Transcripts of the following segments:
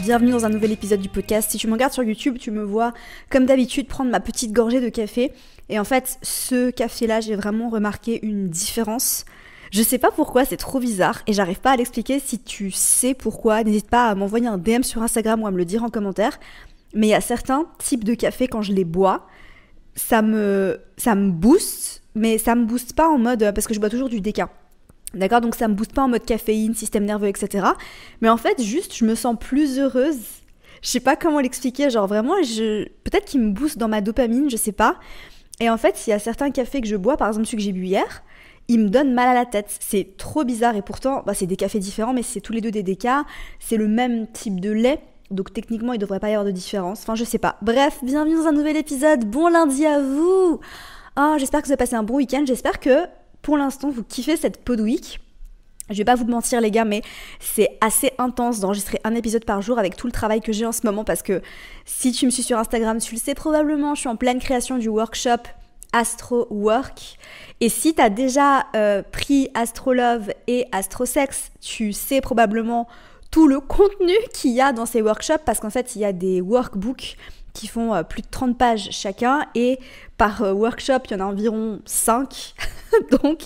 Bienvenue dans un nouvel épisode du podcast. Si tu me regardes sur YouTube, tu me vois comme d'habitude prendre ma petite gorgée de café. Et en fait, ce café-là, j'ai vraiment remarqué une différence. Je sais pas pourquoi, c'est trop bizarre et j'arrive pas à l'expliquer. Si tu sais pourquoi, n'hésite pas à m'envoyer un DM sur Instagram ou à me le dire en commentaire. Mais il y a certains types de café quand je les bois, ça me ça me booste, mais ça me booste pas en mode parce que je bois toujours du déca. D'accord Donc ça me booste pas en mode caféine, système nerveux, etc. Mais en fait, juste, je me sens plus heureuse. Je sais pas comment l'expliquer, genre vraiment, je... peut-être qu'il me booste dans ma dopamine, je sais pas. Et en fait, s'il y a certains cafés que je bois, par exemple celui que j'ai bu hier, il me donne mal à la tête. C'est trop bizarre et pourtant, bah, c'est des cafés différents, mais c'est tous les deux des DK, c'est le même type de lait. Donc techniquement, il devrait pas y avoir de différence. Enfin, je sais pas. Bref, bienvenue dans un nouvel épisode. Bon lundi à vous. Oh, j'espère que vous avez passé un bon week-end. J'espère que pour l'instant vous kiffez cette pod week. Je vais pas vous mentir les gars, mais c'est assez intense d'enregistrer un épisode par jour avec tout le travail que j'ai en ce moment parce que si tu me suis sur Instagram, tu le sais probablement, je suis en pleine création du workshop Astro Work. Et si tu as déjà euh, pris Astro Love et Sex, tu sais probablement tout le contenu qu'il y a dans ces workshops, parce qu'en fait, il y a des workbooks qui font euh, plus de 30 pages chacun, et par euh, workshop, il y en a environ 5. Donc,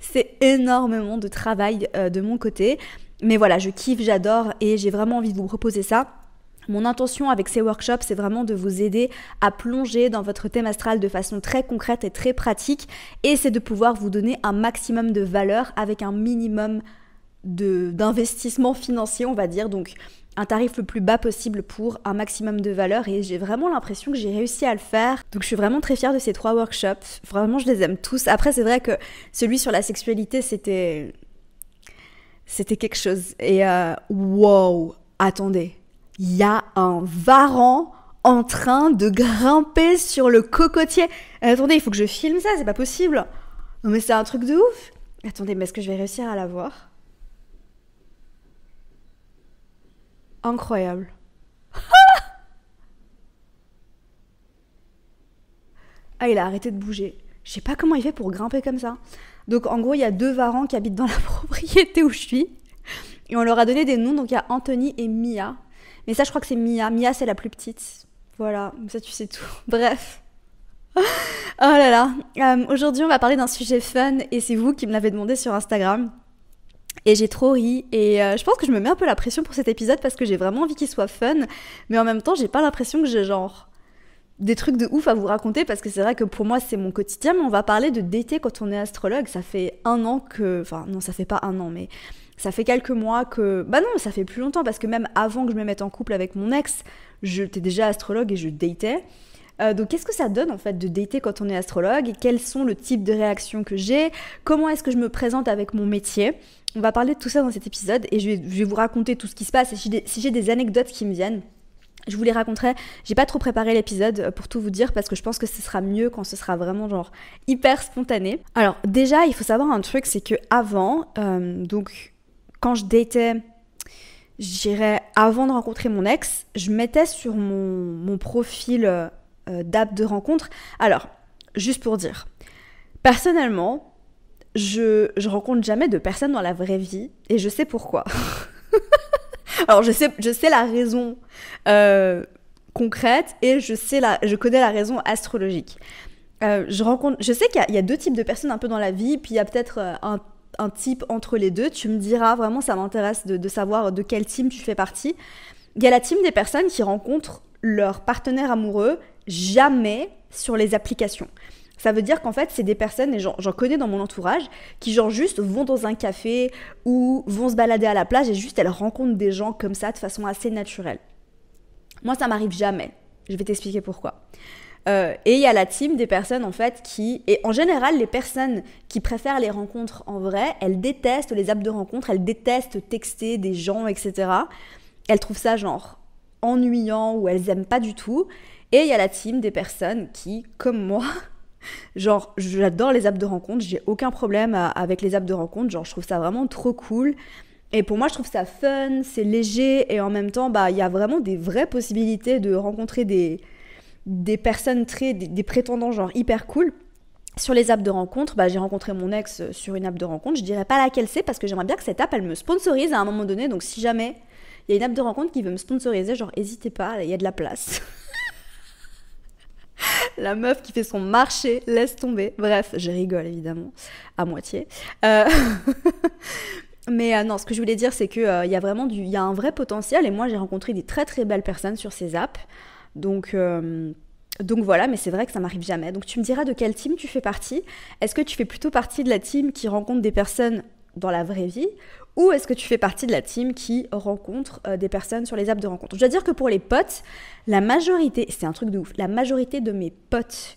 c'est énormément de travail euh, de mon côté. Mais voilà, je kiffe, j'adore, et j'ai vraiment envie de vous proposer ça. Mon intention avec ces workshops, c'est vraiment de vous aider à plonger dans votre thème astral de façon très concrète et très pratique, et c'est de pouvoir vous donner un maximum de valeur avec un minimum d'investissement financier, on va dire. Donc, un tarif le plus bas possible pour un maximum de valeur et j'ai vraiment l'impression que j'ai réussi à le faire. Donc je suis vraiment très fière de ces trois workshops. Vraiment, je les aime tous. Après, c'est vrai que celui sur la sexualité, c'était. C'était quelque chose. Et euh, wow, attendez, il y a un varan en train de grimper sur le cocotier. Euh, attendez, il faut que je filme ça, c'est pas possible. Non mais c'est un truc de ouf. Attendez, mais est-ce que je vais réussir à la voir incroyable. ah, il a arrêté de bouger. Je sais pas comment il fait pour grimper comme ça. Donc en gros, il y a deux varans qui habitent dans la propriété où je suis. Et on leur a donné des noms. Donc il y a Anthony et Mia. Mais ça, je crois que c'est Mia. Mia, c'est la plus petite. Voilà, ça tu sais tout. Bref. oh là là. Euh, aujourd'hui, on va parler d'un sujet fun et c'est vous qui me l'avez demandé sur Instagram et j'ai trop ri et euh, je pense que je me mets un peu la pression pour cet épisode parce que j'ai vraiment envie qu'il soit fun mais en même temps j'ai pas l'impression que j'ai genre des trucs de ouf à vous raconter parce que c'est vrai que pour moi c'est mon quotidien mais on va parler de dater quand on est astrologue ça fait un an que enfin non ça fait pas un an mais ça fait quelques mois que bah non ça fait plus longtemps parce que même avant que je me mette en couple avec mon ex j'étais déjà astrologue et je datais euh, donc qu'est-ce que ça donne en fait de dater quand on est astrologue Quels sont le type de réactions que j'ai Comment est-ce que je me présente avec mon métier On va parler de tout ça dans cet épisode et je vais, vous raconter tout ce qui se passe et si j'ai des, anecdotes qui me viennent. Je vous les raconterai. J'ai pas trop préparé l'épisode euh, pour tout vous dire parce que je pense que ce sera mieux quand ce sera vraiment genre hyper spontané. Alors déjà, il faut savoir un truc, c'est que avant, euh, donc quand je datais, j'irais avant de rencontrer mon ex, je mettais sur mon profil euh, d'app de rencontre. Alors, juste pour dire, personnellement, je, je rencontre jamais de personnes dans la vraie vie et je sais pourquoi. Alors, je sais, la raison euh, concrète et je, sais la, je connais la raison astrologique. Euh, je, rencontre, je sais qu'il y, a deux types de personnes un peu dans la vie, puis il y a peut-être un, type entre les deux. Tu me diras vraiment, ça m'intéresse de, de savoir de quelle team tu fais partie. Il y a la team des personnes qui rencontrent leur partenaire amoureux jamais sur les applications. Ça veut dire qu'en fait, c'est des personnes, et j'en connais dans mon entourage, qui genre juste vont dans un café ou vont se balader à la plage et juste elles rencontrent des gens comme ça de façon assez naturelle. Moi, ça m'arrive jamais. Je vais t'expliquer pourquoi. Euh, et il y a la team des personnes en fait qui... Et en général, les personnes qui préfèrent les rencontres en vrai, elles détestent les apps de rencontre, elles détestent texter des gens, etc. Elles trouvent ça genre ennuyant ou elles aiment pas du tout. Et il y a la team des personnes qui, comme moi, genre j'adore les apps de rencontre, j'ai aucun problème avec les apps de rencontre, genre je trouve ça vraiment trop cool. Et pour moi, je trouve ça fun, c'est léger et en même temps, bah il y a vraiment des vraies possibilités de rencontrer des, des personnes très des, prétendants genre hyper cool. Sur les apps de rencontre, bah, j'ai rencontré mon ex euh, sur une app de rencontre. Je dirais pas laquelle c'est parce que j'aimerais bien que cette app elle me sponsorise à un moment donné. Donc si jamais il y a une app de rencontre qui veut me sponsoriser, genre n'hésitez pas, il y a de la place. La meuf qui fait son marché, laisse tomber. Bref, je rigole évidemment, à moitié. Euh, mais euh, non, ce que je voulais dire, c'est qu'il euh, il y a vraiment du, y a un vrai potentiel. Et moi, j'ai rencontré des très très belles personnes sur ces apps. Donc, donc voilà, mais c'est vrai que ça m'arrive jamais. Donc tu me diras de quelle team tu fais partie. Est-ce que tu fais plutôt partie de la team qui rencontre des personnes dans la vraie vie ou est-ce que tu fais partie de la team qui rencontre euh, des personnes sur les apps de rencontre Je dois dire que pour les potes, la majorité, c'est un truc de ouf, la majorité de mes potes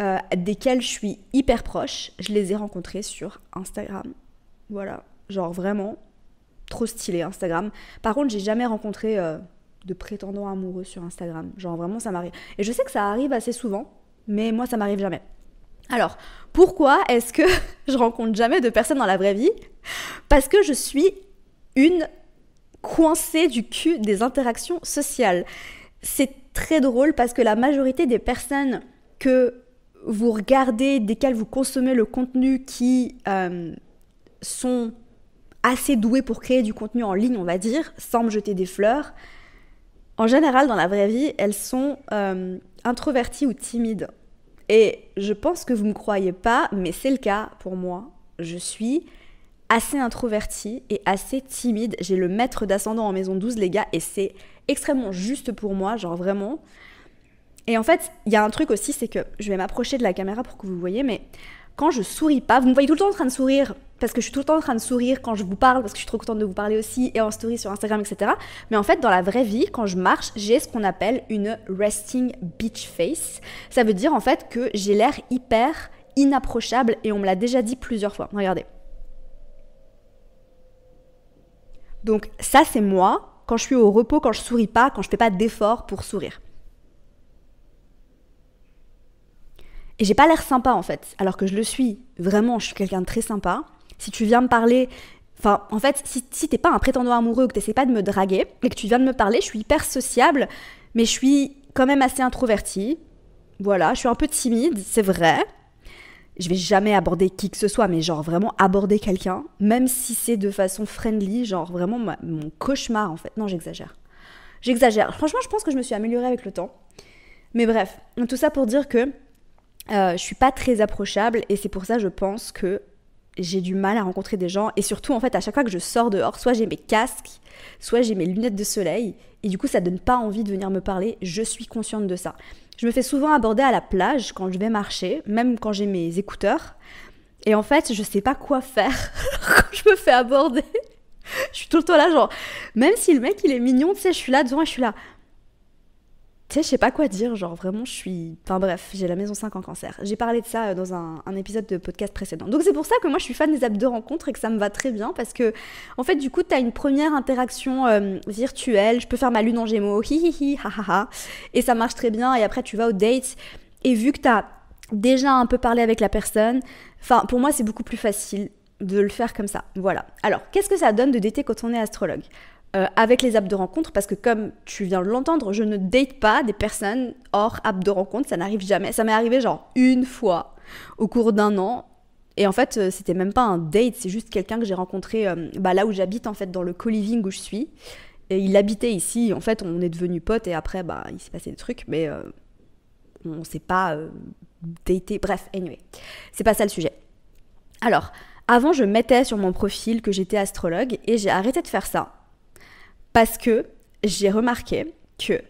euh, desquels je suis hyper proche, je les ai rencontrés sur Instagram. Voilà, genre vraiment trop stylé Instagram. Par contre, j'ai jamais rencontré euh, de prétendants amoureux sur Instagram. Genre vraiment, ça m'arrive. Et je sais que ça arrive assez souvent, mais moi, ça m'arrive jamais. Alors, pourquoi est-ce que je rencontre jamais de personnes dans la vraie vie Parce que je suis une coincée du cul des interactions sociales. C'est très drôle parce que la majorité des personnes que vous regardez, desquelles vous consommez le contenu qui euh, sont assez douées pour créer du contenu en ligne, on va dire, sans me jeter des fleurs, en général, dans la vraie vie, elles sont euh, introverties ou timides. Et je pense que vous ne me croyez pas, mais c'est le cas pour moi. Je suis assez introvertie et assez timide. J'ai le maître d'ascendant en maison 12, les gars, et c'est extrêmement juste pour moi, genre vraiment. Et en fait, il y a un truc aussi, c'est que je vais m'approcher de la caméra pour que vous voyez, mais quand je souris pas, vous me voyez tout le temps en train de sourire, parce que je suis tout le temps en train de sourire quand je vous parle, parce que je suis trop contente de vous parler aussi, et en story sur Instagram, etc. Mais en fait, dans la vraie vie, quand je marche, j'ai ce qu'on appelle une resting beach face. Ça veut dire en fait que j'ai l'air hyper inapprochable, et on me l'a déjà dit plusieurs fois. Regardez. Donc ça, c'est moi, quand je suis au repos, quand je souris pas, quand je fais pas d'effort pour sourire. Et j'ai pas l'air sympa en fait, alors que je le suis. Vraiment, je suis quelqu'un de très sympa si tu viens me parler Enfin, en fait, si, si t'es pas un prétendant amoureux ou que t'essaies pas de me draguer et que tu viens de me parler, je suis hyper sociable, mais je suis quand même assez introvertie. Voilà, je suis un peu timide, c'est vrai. Je vais jamais aborder qui que ce soit, mais genre vraiment aborder quelqu'un, même si c'est de façon friendly, genre vraiment mon cauchemar en fait. Non, j'exagère. J'exagère. Franchement, je pense que je me suis améliorée avec le temps. Mais bref, tout ça pour dire que euh, je suis pas très approchable et c'est pour ça, je pense que j'ai du mal à rencontrer des gens. Et surtout, en fait, à chaque fois que je sors dehors, soit j'ai mes casques, soit j'ai mes lunettes de soleil. Et du coup, ça donne pas envie de venir me parler. Je suis consciente de ça. Je me fais souvent aborder à la plage quand je vais marcher, même quand j'ai mes écouteurs. Et en fait, je sais pas quoi faire quand je me fais aborder. je suis tout le temps là, genre, même si le mec il est mignon, tu sais, je suis là devant et je suis là tu sais, je sais pas quoi dire, genre vraiment, je suis. Enfin bref, j'ai la maison 5 en cancer. J'ai parlé de ça euh, dans un, épisode de podcast précédent. Donc c'est pour ça que moi je suis fan des apps de rencontre et que ça me va très bien parce que, en fait, du coup, t'as une première interaction euh, virtuelle. Je peux faire ma lune en gémeaux, hi hi hi, ha ha ha. Et ça marche très bien. Et après, tu vas au date. Et vu que t'as déjà un peu parlé avec la personne, enfin, pour moi, c'est beaucoup plus facile de le faire comme ça. Voilà. Alors, qu'est-ce que ça donne de dater quand on est astrologue euh, avec les apps de rencontre parce que comme tu viens de l'entendre, je ne date pas des personnes hors app de rencontre, ça n'arrive jamais. Ça m'est arrivé genre une fois au cours d'un an. Et en fait, euh, c'était même pas un date, c'est juste quelqu'un que j'ai rencontré euh, bah, là où j'habite, en fait, dans le co-living où je suis. Et il habitait ici, en fait, on est devenus potes et après, bah, il s'est passé des trucs, mais on s'est pas daté. Bref, anyway, c'est pas ça le sujet. Alors, avant, je mettais sur mon profil que j'étais astrologue et j'ai arrêté de faire ça parce que j'ai remarqué que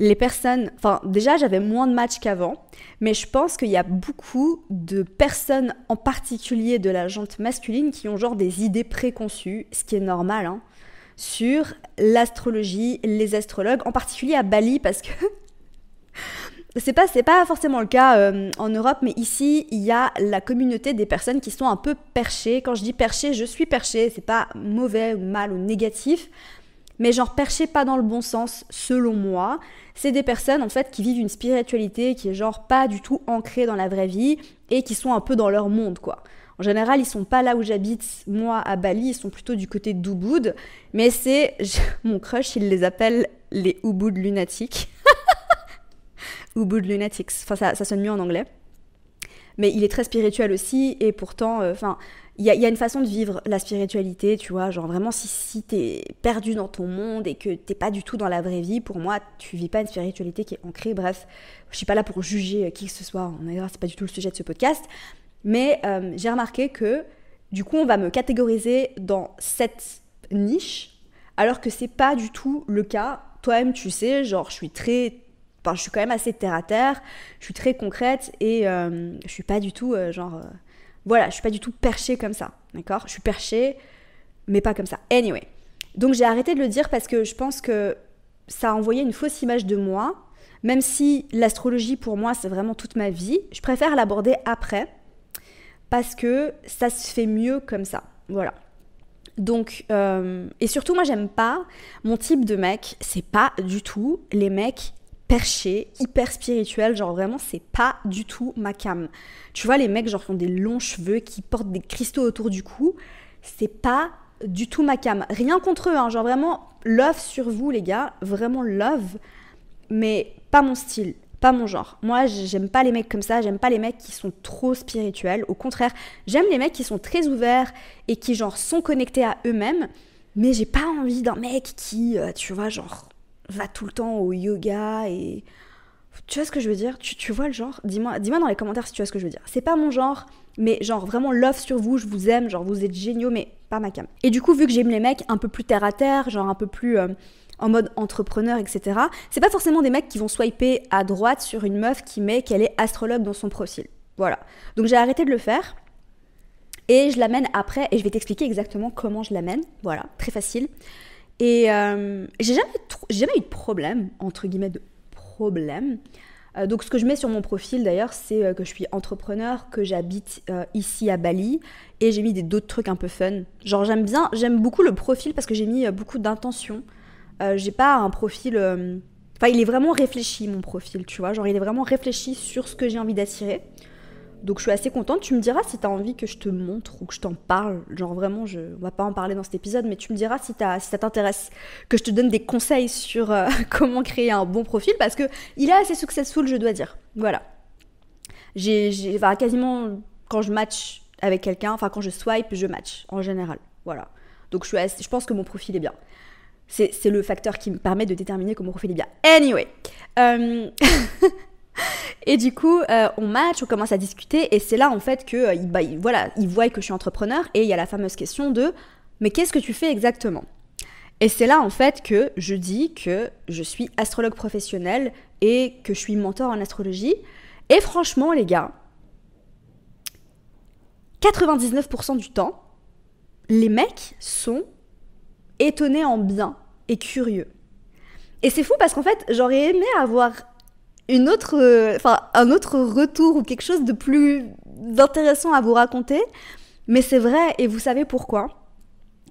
les personnes, enfin déjà j'avais moins de matchs qu'avant, mais je pense qu'il y a beaucoup de personnes en particulier de la jante masculine qui ont genre des idées préconçues, ce qui est normal, hein, sur l'astrologie, les astrologues, en particulier à Bali parce que c'est pas pas forcément le cas euh, en Europe, mais ici il y a la communauté des personnes qui sont un peu perchées. Quand je dis perchées, je suis perchée, c'est pas mauvais ou mal ou négatif mais genre perché pas dans le bon sens, selon moi, c'est des personnes en fait qui vivent une spiritualité qui est genre pas du tout ancrée dans la vraie vie et qui sont un peu dans leur monde quoi. En général, ils sont pas là où j'habite, moi à Bali, ils sont plutôt du côté d'Ubud, mais c'est mon crush, il les appelle les Ubud lunatiques. Ubud lunatics, enfin ça sonne mieux en anglais mais il est très spirituel aussi, et pourtant, euh, enfin, il y a, une façon de vivre la spiritualité, tu vois, genre vraiment si, t'es perdu dans ton monde et que t'es pas du tout dans la vraie vie, pour moi, tu vis pas une spiritualité qui est ancrée, bref, je suis pas là pour juger euh, qui que ce soit, on est c'est pas du tout le sujet de ce podcast, mais euh, j'ai remarqué que, du coup, on va me catégoriser dans cette niche, alors que c'est pas du tout le cas toi-même, tu sais, genre, je suis très je suis quand même assez terre à terre, je suis très concrète et euh, je suis pas du tout euh, genre. Euh, voilà, je suis pas du tout perchée comme ça, d'accord Je suis perchée, mais pas comme ça. Anyway. Donc j'ai arrêté de le dire parce que je pense que ça a envoyé une fausse image de moi, même si l'astrologie pour moi c'est vraiment toute ma vie. Je préfère l'aborder après parce que ça se fait mieux comme ça. Voilà. Donc, et surtout, moi, j'aime pas mon type de mec. C'est pas du tout les mecs perché, hyper spirituel, genre vraiment c'est pas du tout ma cam. Tu vois les mecs genre qui ont des longs cheveux, qui portent des cristaux autour du cou, c'est pas du tout ma cam. Rien contre eux, hein, genre vraiment love sur vous les gars, vraiment love, mais pas mon style, pas mon genre. Moi j'aime pas les mecs comme ça, j'aime pas les mecs qui sont trop spirituels, au contraire j'aime les mecs qui sont très ouverts et qui genre sont connectés à eux-mêmes, mais j'ai pas envie d'un mec qui, euh, tu vois genre va tout le temps au yoga et. Tu vois ce que je veux dire tu, vois le genre Dis-moi dis dans les commentaires si tu vois ce que je veux dire. C'est pas mon genre, mais genre vraiment love sur vous, je vous aime, genre vous êtes géniaux, mais pas ma cam. Et du coup, vu que j'aime les mecs un peu plus terre à terre, genre un peu plus. Euh, en mode entrepreneur, etc. C'est pas forcément des mecs qui vont swiper à droite sur une meuf qui met qu'elle est astrologue dans son profil. Voilà. Donc j'ai arrêté de le faire. Et je l'amène après et je vais t'expliquer exactement comment je l'amène. Voilà, très facile. Et euh, j'ai jamais, eu de problème, entre guillemets, de problème. Euh, donc ce que je mets sur mon profil d'ailleurs, c'est euh, que je suis entrepreneur, que j'habite ici à Bali et j'ai mis d'autres trucs un peu fun. Genre j'aime bien, j'aime beaucoup le profil parce que j'ai mis beaucoup d'intention. j'ai pas un profil... Enfin il est vraiment réfléchi mon profil, tu vois. Genre il est vraiment réfléchi sur ce que j'ai envie d'attirer. Donc je suis assez contente. Tu me diras si tu as envie que je te montre ou que je t'en parle. Genre vraiment, je, on va pas en parler dans cet épisode, mais tu me diras si, ça t'intéresse que je te donne des conseils sur euh, comment créer un bon profil parce que il est assez successful, je dois dire. Voilà. J'ai quasiment quand je match avec quelqu'un, enfin quand je swipe, je match en général. Voilà. Donc je, suis je pense que mon profil est bien. C'est le facteur qui me permet de déterminer que mon profil est bien. Anyway. Euh, Et du coup, euh, on match, on commence à discuter, et c'est là en fait que euh, bah, voilà, ils voient que je suis entrepreneur, et il y a la fameuse question de mais qu'est-ce que tu fais exactement Et c'est là en fait que je dis que je suis astrologue professionnel et que je suis mentor en astrologie. Et franchement, les gars, 99% du temps, les mecs sont étonnés en bien et curieux. Et c'est fou parce qu'en fait, j'aurais aimé avoir une autre, euh, enfin, un autre retour ou quelque chose de plus intéressant à vous raconter. Mais c'est vrai, et vous savez pourquoi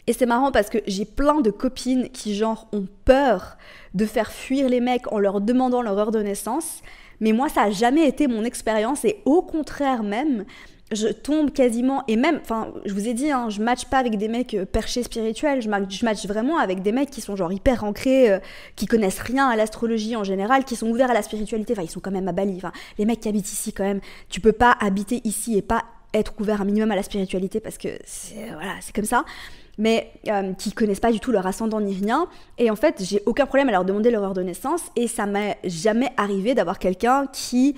et c'est marrant parce que j'ai plein de copines qui, genre, ont peur de faire fuir les mecs en leur demandant leur heure de naissance. Mais moi, ça n'a jamais été mon expérience et au contraire même, je tombe quasiment, et même, enfin, je vous ai dit, je hein, je matche pas avec des mecs euh, perchés spirituels, je matche vraiment avec des mecs qui sont genre hyper ancrés, euh, qui connaissent rien à l'astrologie en général, qui sont ouverts à la spiritualité, enfin, ils sont quand même à Bali, enfin, les mecs qui habitent ici quand même, tu peux pas habiter ici et pas être ouvert un minimum à la spiritualité parce que euh, voilà, c'est comme ça mais qui euh, qui connaissent pas du tout leur ascendant ni rien. Et en fait, j'ai aucun problème à leur demander leur heure de naissance. Et ça m'est jamais arrivé d'avoir quelqu'un qui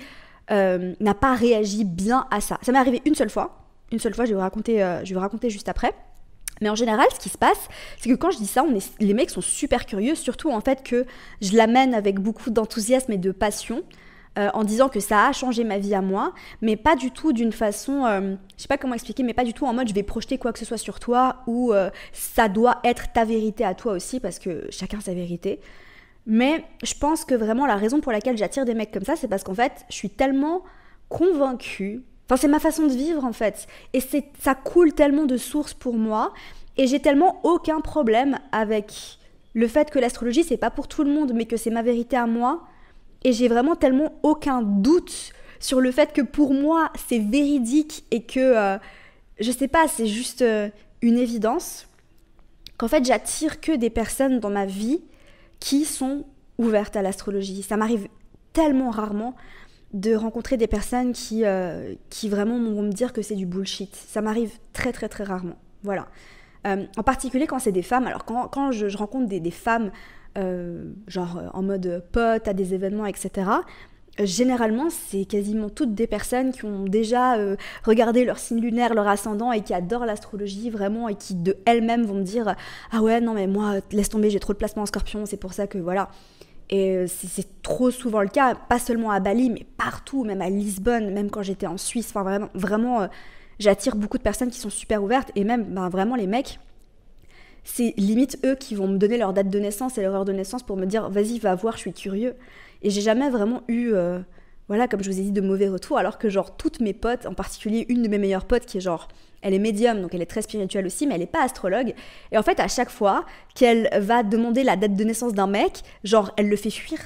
euh, n'a pas réagi bien à ça. Ça m'est arrivé une seule fois. Une seule fois, je vais vous raconter, euh, juste après. Mais en général, ce qui se passe, c'est que quand je dis ça, les mecs sont super curieux, surtout en fait que je l'amène avec beaucoup d'enthousiasme et de passion. Euh, en disant que ça a changé ma vie à moi, mais pas du tout d'une façon, Je euh, je sais pas comment expliquer, mais pas du tout en mode je vais projeter quoi que ce soit sur toi ou euh, ça doit être ta vérité à toi aussi parce que chacun sa vérité. Mais je pense que vraiment la raison pour laquelle j'attire des mecs comme ça, c'est parce qu'en fait, je suis tellement convaincue. Enfin, c'est ma façon de vivre en fait. Et ça coule tellement de sources pour moi. Et j'ai tellement aucun problème avec le fait que l'astrologie, c'est pas pour tout le monde, mais que c'est ma vérité à moi, et j'ai vraiment tellement aucun doute sur le fait que pour moi c'est véridique et que euh, je sais pas, c'est juste euh, une évidence qu'en fait j'attire que des personnes dans ma vie qui sont ouvertes à l'astrologie. Ça m'arrive tellement rarement de rencontrer des personnes qui, euh, qui vraiment vont me dire que c'est du bullshit. Ça m'arrive très très très rarement. Voilà. en particulier quand c'est des femmes. Alors quand, je, rencontre des femmes euh, genre euh, en mode pote, à des événements, etc., euh, généralement, c'est quasiment toutes des personnes qui ont déjà regardé leur signe lunaire, leur ascendant et qui adorent l'astrologie vraiment et qui de elles-mêmes vont me dire Ah ouais, non, mais moi, laisse tomber, j'ai trop de placement en scorpion, c'est pour ça que voilà. Et c'est trop souvent le cas, pas seulement à Bali, mais partout, même à Lisbonne, même quand j'étais en Suisse. Enfin, vraiment, vraiment j'attire beaucoup de personnes qui sont super ouvertes et même ben, vraiment les mecs c'est limite eux qui vont me donner leur date de naissance et leur heure de naissance pour me dire vas-y, va voir, je suis curieux. Et j'ai jamais vraiment eu, euh, voilà, comme je vous ai dit, de mauvais retours, alors que genre toutes mes potes, en particulier une de mes meilleures potes qui est genre, elle est médium, donc elle est très spirituelle aussi, mais elle n'est pas astrologue. Et en fait, à chaque fois qu'elle va demander la date de naissance d'un mec, genre elle le fait fuir.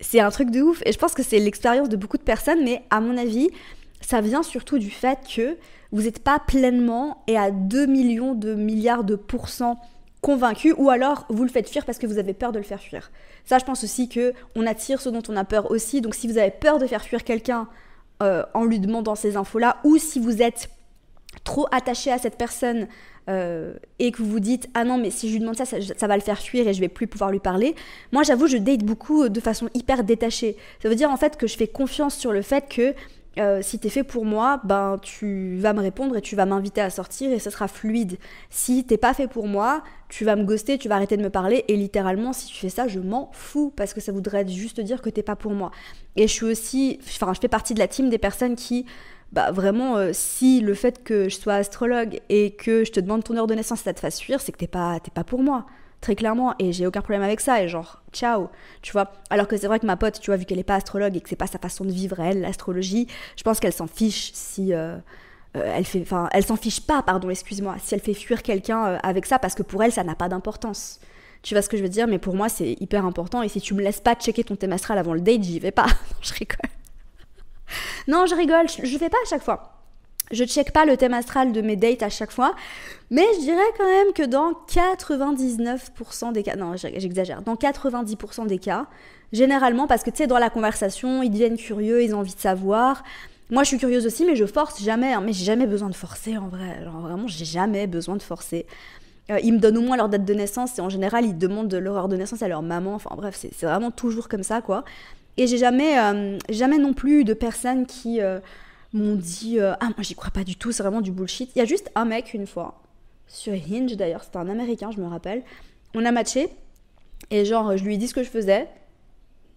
C'est un truc de ouf. Et je pense que c'est l'expérience de beaucoup de personnes, mais à mon avis, ça vient surtout du fait que vous n'êtes pas pleinement et à 2 millions de milliards de pourcents convaincu ou alors vous le faites fuir parce que vous avez peur de le faire fuir. Ça, je pense aussi que on attire ce dont on a peur aussi. Donc si vous avez peur de faire fuir quelqu'un euh, en lui demandant ces infos-là, ou si vous êtes trop attaché à cette personne euh, et que vous vous dites ah non mais si je lui demande ça, ça, ça va le faire fuir et je vais plus pouvoir lui parler. Moi j'avoue je date beaucoup de façon hyper détachée. Ça veut dire en fait que je fais confiance sur le fait que euh, si t'es fait pour moi, ben tu vas me répondre et tu vas m'inviter à sortir et ça sera fluide. Si t'es pas fait pour moi, tu vas me ghoster, tu vas arrêter de me parler et littéralement si tu fais ça, je m'en fous parce que ça voudrait juste dire que t'es pas pour moi. Et je suis aussi, enfin je fais partie de la team des personnes qui bah vraiment, euh, si le fait que je sois astrologue et que je te demande ton heure de naissance, ça te fasse fuir, c'est que t'es pas, t'es pas pour moi très clairement, et j'ai aucun problème avec ça, et genre, ciao, tu vois. Alors que c'est vrai que ma pote, tu vois, vu qu'elle n'est pas astrologue et que c'est pas sa façon de vivre, elle, l'astrologie, je pense qu'elle s'en fiche si. Euh, euh, elle fait, enfin, elle s'en fiche pas, pardon, excuse-moi, si elle fait fuir quelqu'un euh, avec ça, parce que pour elle, ça n'a pas d'importance. Tu vois ce que je veux dire Mais pour moi, c'est hyper important. Et si tu me laisses pas checker ton thème astral avant le date, j'y vais pas. non, je rigole. non, je rigole. Je, je vais pas à chaque fois. Je ne check pas le thème astral de mes dates à chaque fois, mais je dirais quand même que dans 99% des cas, non j'exagère, dans 90% des cas, généralement parce que tu sais dans la conversation ils deviennent curieux, ils ont envie de savoir. Moi je suis curieuse aussi, mais je force jamais, hein. mais j'ai jamais besoin de forcer en vrai, Alors vraiment j'ai jamais besoin de forcer. Euh, ils me donnent au moins leur date de naissance et en général ils demandent leur heure de naissance à leur maman, enfin bref c'est vraiment toujours comme ça quoi. Et j'ai jamais, euh, jamais non plus de personnes qui euh, m'ont dit euh, Ah, moi j'y crois pas du tout, c'est vraiment du bullshit. Il y a juste un mec une fois, sur Hinge d'ailleurs, c'était un américain, je me rappelle. On a matché, et genre, je lui ai dit ce que je faisais,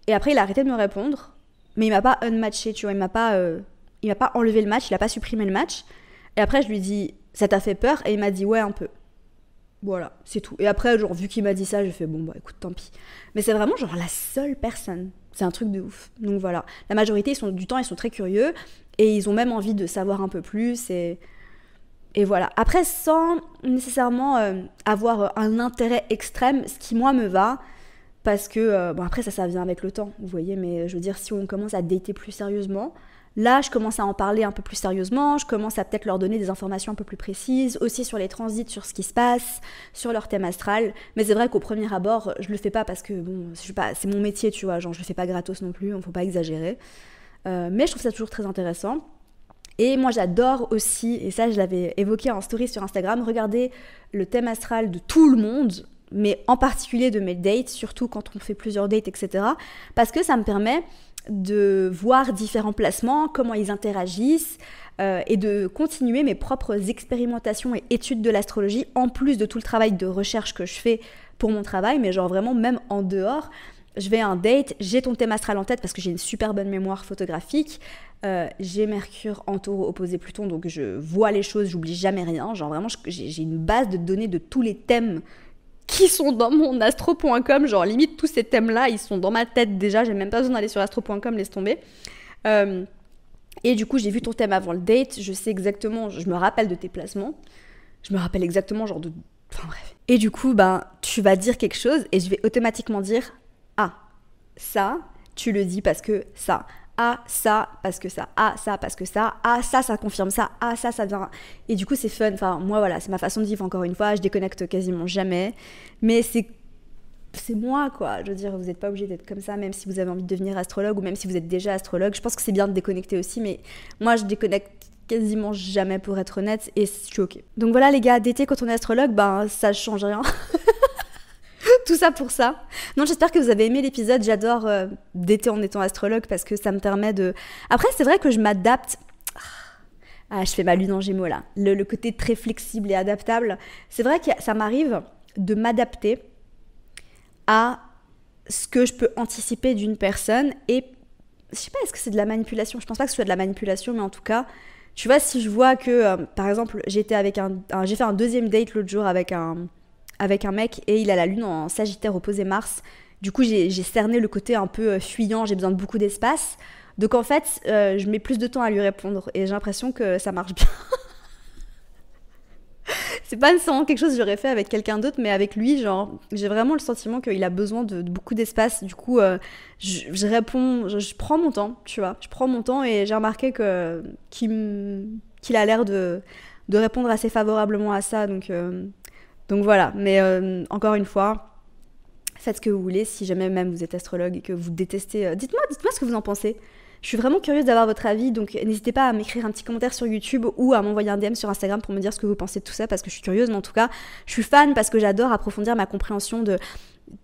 et après il a arrêté de me répondre, mais il m'a pas unmatché, tu vois, il m'a pas, euh, il m'a pas enlevé le match, il a pas supprimé le match. Et après, je lui ai dit Ça t'a fait peur Et il m'a dit Ouais, un peu. Voilà, c'est tout. Et après, genre, vu qu'il m'a dit ça, j'ai fait Bon, bah écoute, tant pis. Mais c'est vraiment genre la seule personne c'est un truc de ouf. Donc voilà. La majorité sont, du temps, ils sont très curieux et ils ont même envie de savoir un peu plus. Et, et voilà. Après, sans nécessairement euh, avoir un intérêt extrême, ce qui moi me va, parce que, euh, bon après ça, ça vient avec le temps, vous voyez, mais je veux dire, si on commence à dater plus sérieusement, Là, je commence à en parler un peu plus sérieusement, je commence à peut-être leur donner des informations un peu plus précises, aussi sur les transits, sur ce qui se passe, sur leur thème astral. Mais c'est vrai qu'au premier abord, je le fais pas parce que bon, c'est mon métier, tu vois, genre je le fais pas gratos non plus, on faut pas exagérer. Euh, mais je trouve ça toujours très intéressant. Et moi j'adore aussi, et ça je l'avais évoqué en story sur Instagram, regarder le thème astral de tout le monde, mais en particulier de mes dates, surtout quand on fait plusieurs dates, etc. Parce que ça me permet de voir différents placements, comment ils interagissent, euh, et de continuer mes propres expérimentations et études de l'astrologie, en plus de tout le travail de recherche que je fais pour mon travail, mais genre vraiment même en dehors. Je vais à un date, j'ai ton thème astral en tête parce que j'ai une super bonne mémoire photographique. Euh, j'ai Mercure en taureau opposé Pluton, donc je vois les choses, j'oublie jamais rien. Genre vraiment, j'ai une base de données de tous les thèmes qui sont dans mon astro.com. Genre, limite, tous ces thèmes-là, ils sont dans ma tête déjà. J'ai même pas besoin d'aller sur astro.com, laisse tomber. Euh, et du coup, j'ai vu ton thème avant le date. Je sais exactement, je me rappelle de tes placements. Je me rappelle exactement, genre de. Enfin bref. Et du coup, ben, tu vas dire quelque chose et je vais automatiquement dire Ah, ça, tu le dis parce que ça ah ça parce que ça, ah ça parce que ça, ah ça ça confirme ça, ah ça ça vient. Et du coup c'est fun, enfin moi voilà, c'est ma façon de vivre encore une fois, je déconnecte quasiment jamais, mais c'est c'est moi quoi, je veux dire, vous n'êtes pas obligé d'être comme ça, même si vous avez envie de devenir astrologue ou même si vous êtes déjà astrologue, je pense que c'est bien de déconnecter aussi, mais moi je déconnecte quasiment jamais pour être honnête et je suis ok. Donc voilà les gars, d'été quand on est astrologue, ben ça change rien. tout ça pour ça. Non, j'espère que vous avez aimé l'épisode. J'adore euh, d'été en étant astrologue parce que ça me permet de. Après, c'est vrai que je m'adapte. Ah, je fais ma lune en gémeaux là. Le, côté très flexible et adaptable. C'est vrai que ça m'arrive de m'adapter à ce que je peux anticiper d'une personne et je sais pas, est-ce que c'est de la manipulation Je pense pas que ce soit de la manipulation, mais en tout cas, tu vois, si je vois que, euh, par exemple, j'étais avec un j'ai fait un deuxième date l'autre jour avec un, avec un mec et il a la lune en Sagittaire opposé Mars. Du coup, j'ai cerné le côté un peu euh, fuyant, j'ai besoin de beaucoup d'espace. Donc en fait, euh, je mets plus de temps à lui répondre et j'ai l'impression que ça marche bien. c'est pas nécessairement quelque chose que j'aurais fait avec quelqu'un d'autre, mais avec lui, genre, j'ai vraiment le sentiment qu'il a besoin de, beaucoup d'espace. Du coup, euh, je, réponds, je, prends mon temps, tu vois. Je prends mon temps et j'ai remarqué que qu'il a l'air de, répondre assez favorablement à ça. Donc donc voilà, mais euh, encore une fois, faites ce que vous voulez. Si jamais même vous êtes astrologue et que vous détestez, euh, dites-moi, dites-moi ce que vous en pensez. Je suis vraiment curieuse d'avoir votre avis, donc n'hésitez pas à m'écrire un petit commentaire sur YouTube ou à m'envoyer un DM sur Instagram pour me dire ce que vous pensez de tout ça, parce que je suis curieuse, mais en tout cas, je suis fan parce que j'adore approfondir ma compréhension de,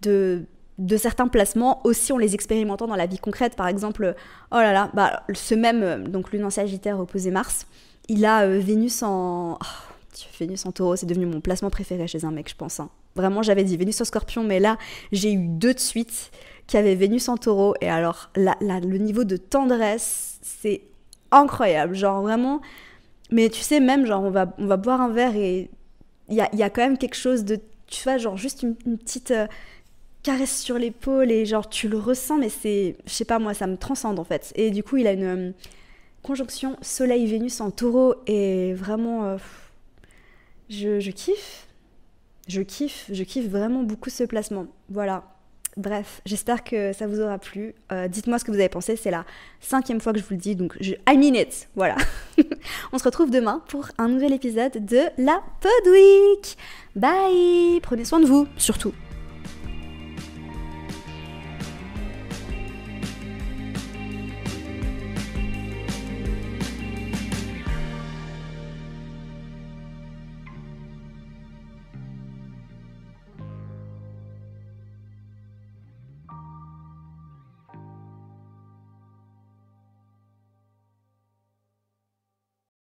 de, certains placements, aussi en les expérimentant dans la vie concrète. Par exemple, oh là là, bah, ce même, euh, donc lune en Sagittaire opposé Mars, il a Vénus en... Oh, Vénus en taureau, c'est devenu mon placement préféré chez un mec, je pense. Hein. Vraiment, j'avais dit Vénus en scorpion, mais là, j'ai eu deux de suite qui avaient Vénus en taureau. Et alors, le niveau de tendresse, c'est incroyable. Genre, vraiment. Mais tu sais, même, genre, on va, on va boire un verre et il y a, quand même quelque chose de. Tu vois, genre, juste une, petite. Euh, caresse sur l'épaule et genre tu le ressens mais c'est je sais pas moi ça me transcende en fait et du coup il a une euh, conjonction soleil vénus en taureau et vraiment euh, je, kiffe. Je kiffe, je kiffe vraiment beaucoup ce placement. Voilà, Bref, j'espère que ça vous aura plu. Euh, dites-moi ce que vous avez pensé, c'est la cinquième fois que je vous le dis, donc je, I mean it, voilà. On se retrouve demain pour un nouvel épisode de la Pod Week. Bye Prenez soin de vous, surtout.